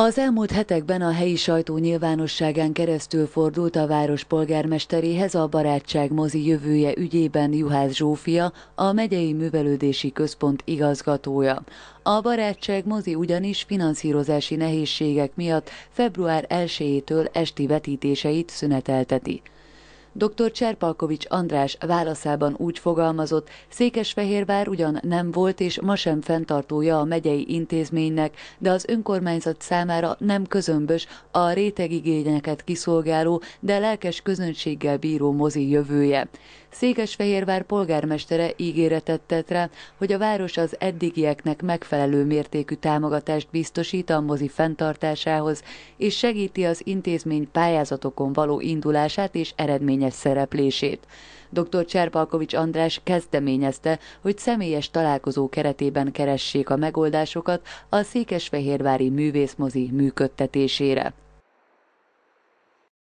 Az elmúlt hetekben a helyi sajtó nyilvánosságán keresztül fordult a város polgármesteréhez a Barátság mozi jövője ügyében Juhász Zsófia, a megyei művelődési központ igazgatója. A Barátság mozi ugyanis finanszírozási nehézségek miatt február 1-től esti vetítéseit szünetelteti. Dr. Cserpalkovics András válaszában úgy fogalmazott, Székesfehérvár ugyan nem volt és ma sem fenntartója a megyei intézménynek, de az önkormányzat számára nem közömbös a rétegigényeket kiszolgáló, de lelkes közönséggel bíró mozi jövője. Székesfehérvár polgármestere ígéretet tett rá, hogy a város az eddigieknek megfelelő mértékű támogatást biztosít a mozi fenntartásához, és segíti az intézmény pályázatokon való indulását és eredményes szereplését. Dr. Cserpalkovics András kezdeményezte, hogy személyes találkozó keretében keressék a megoldásokat a Székesfehérvári művészmozi működtetésére.